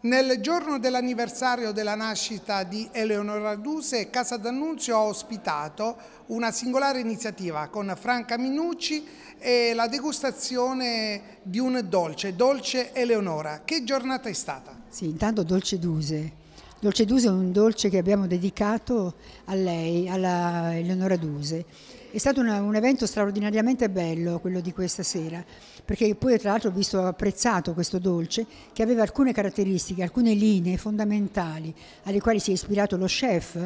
Nel giorno dell'anniversario della nascita di Eleonora Duse, Casa d'Annunzio ha ospitato una singolare iniziativa con Franca Minucci e la degustazione di un dolce, Dolce Eleonora. Che giornata è stata? Sì, intanto Dolce Duse. Dolce Duse è un dolce che abbiamo dedicato a lei, alla Eleonora Duse è stato una, un evento straordinariamente bello quello di questa sera, perché poi tra l'altro ho visto apprezzato questo dolce che aveva alcune caratteristiche, alcune linee fondamentali alle quali si è ispirato lo chef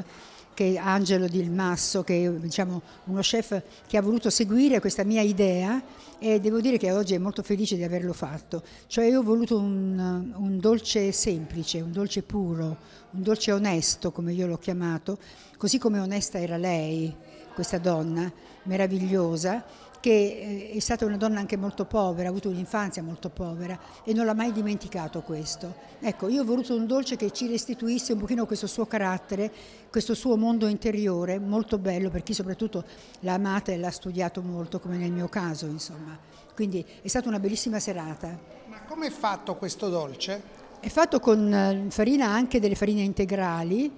che è Angelo Di Masso, che è diciamo, uno chef che ha voluto seguire questa mia idea e devo dire che oggi è molto felice di averlo fatto. Cioè io ho voluto un, un dolce semplice, un dolce puro, un dolce onesto come io l'ho chiamato, così come onesta era lei questa donna meravigliosa che eh, è stata una donna anche molto povera, ha avuto un'infanzia molto povera e non l'ha mai dimenticato questo. Ecco, io ho voluto un dolce che ci restituisse un pochino questo suo carattere, questo suo mondo interiore, molto bello per chi soprattutto l'ha amata e l'ha studiato molto, come nel mio caso, insomma. Quindi è stata una bellissima serata. Ma come è fatto questo dolce? È fatto con eh, farina anche delle farine integrali,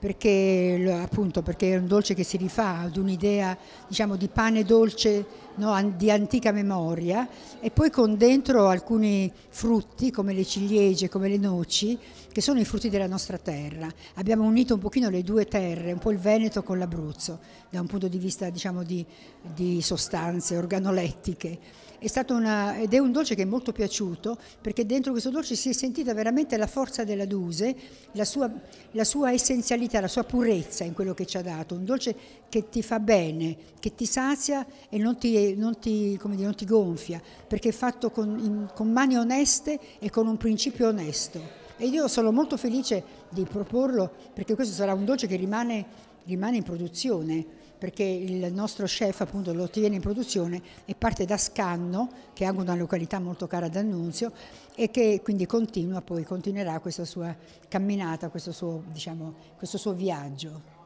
perché, appunto, perché è un dolce che si rifà ad un'idea diciamo, di pane dolce no, di antica memoria e poi con dentro alcuni frutti come le ciliegie, come le noci, che sono i frutti della nostra terra. Abbiamo unito un pochino le due terre, un po' il Veneto con l'Abruzzo, da un punto di vista diciamo, di, di sostanze organolettiche. È una, ed è un dolce che è molto piaciuto perché dentro questo dolce si è sentita veramente la forza della Duse, la sua, la sua essenzialità vita la sua purezza in quello che ci ha dato, un dolce che ti fa bene, che ti sazia e non ti, non ti, dire, non ti gonfia, perché è fatto con, in, con mani oneste e con un principio onesto. E io sono molto felice di proporlo perché questo sarà un dolce che rimane, rimane in produzione perché il nostro chef appunto lo tiene in produzione e parte da Scanno, che è anche una località molto cara ad Annunzio e che quindi continua, poi continuerà questa sua camminata, questo suo, diciamo, questo suo viaggio.